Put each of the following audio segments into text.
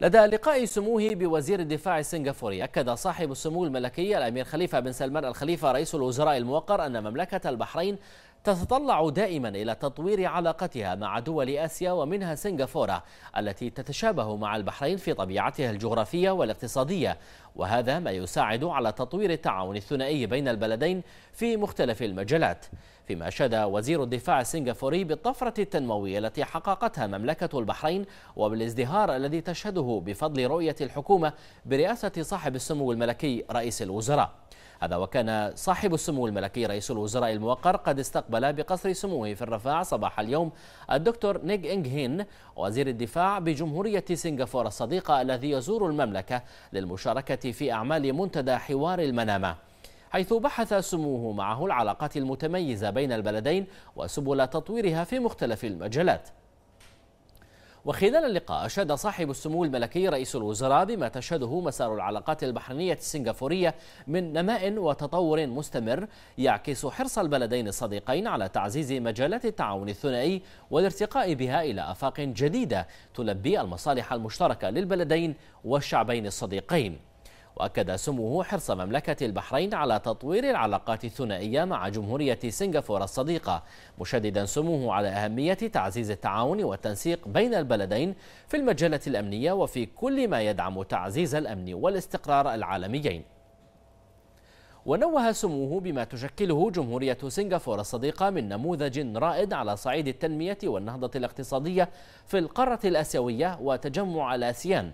لدى لقاء سموه بوزير الدفاع السنغافوري أكد صاحب السمو الملكي الأمير خليفة بن سلمان الخليفة رئيس الوزراء الموقر أن مملكة البحرين تتطلع دائما إلى تطوير علاقتها مع دول آسيا ومنها سنغافورة التي تتشابه مع البحرين في طبيعتها الجغرافية والاقتصادية وهذا ما يساعد على تطوير التعاون الثنائي بين البلدين في مختلف المجالات فيما أشاد وزير الدفاع السنغافوري بالطفرة التنموية التي حققتها مملكة البحرين وبالازدهار الذي تشهده بفضل رؤية الحكومة برئاسة صاحب السمو الملكي رئيس الوزراء هذا وكان صاحب السمو الملكي رئيس الوزراء الموقر قد استقبل بقصر سموه في الرفاع صباح اليوم الدكتور نيغ إنغ هين وزير الدفاع بجمهورية سنغافورة الصديقة الذي يزور المملكة للمشاركة في أعمال منتدى حوار المنامة حيث بحث سموه معه العلاقات المتميزة بين البلدين وسبل تطويرها في مختلف المجالات وخلال اللقاء أشاد صاحب السمو الملكي رئيس الوزراء بما تشهده مسار العلاقات البحرينية السنغافورية من نماء وتطور مستمر يعكس حرص البلدين الصديقين على تعزيز مجالات التعاون الثنائي والارتقاء بها إلى آفاق جديدة تلبي المصالح المشتركة للبلدين والشعبين الصديقين وأكد سموه حرص مملكة البحرين على تطوير العلاقات الثنائية مع جمهورية سنغافورة الصديقة مشددا سموه على أهمية تعزيز التعاون والتنسيق بين البلدين في المجلة الأمنية وفي كل ما يدعم تعزيز الأمن والاستقرار العالميين ونوه سموه بما تشكله جمهورية سنغافورة الصديقة من نموذج رائد على صعيد التنمية والنهضة الاقتصادية في القارة الآسيوية وتجمع الآسيان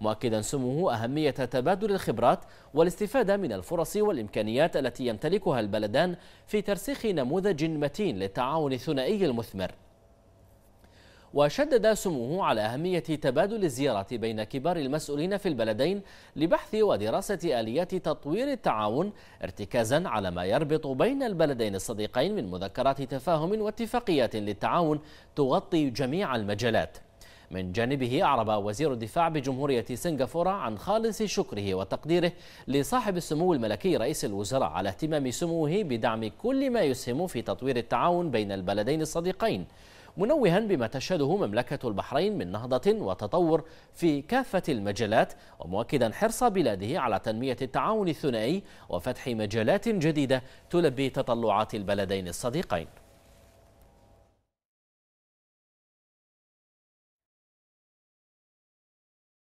مؤكدا سموه أهمية تبادل الخبرات والاستفادة من الفرص والإمكانيات التي يمتلكها البلدان في ترسيخ نموذج متين للتعاون الثنائي المثمر وشدد سموه على أهمية تبادل الزيارات بين كبار المسؤولين في البلدين لبحث ودراسة آليات تطوير التعاون ارتكازا على ما يربط بين البلدين الصديقين من مذكرات تفاهم واتفاقيات للتعاون تغطي جميع المجالات من جانبه أعرب وزير الدفاع بجمهورية سنغافورة عن خالص شكره وتقديره لصاحب السمو الملكي رئيس الوزراء على اهتمام سموه بدعم كل ما يسهم في تطوير التعاون بين البلدين الصديقين منوها بما تشهده مملكة البحرين من نهضة وتطور في كافة المجالات ومؤكدا حرص بلاده على تنمية التعاون الثنائي وفتح مجالات جديدة تلبي تطلعات البلدين الصديقين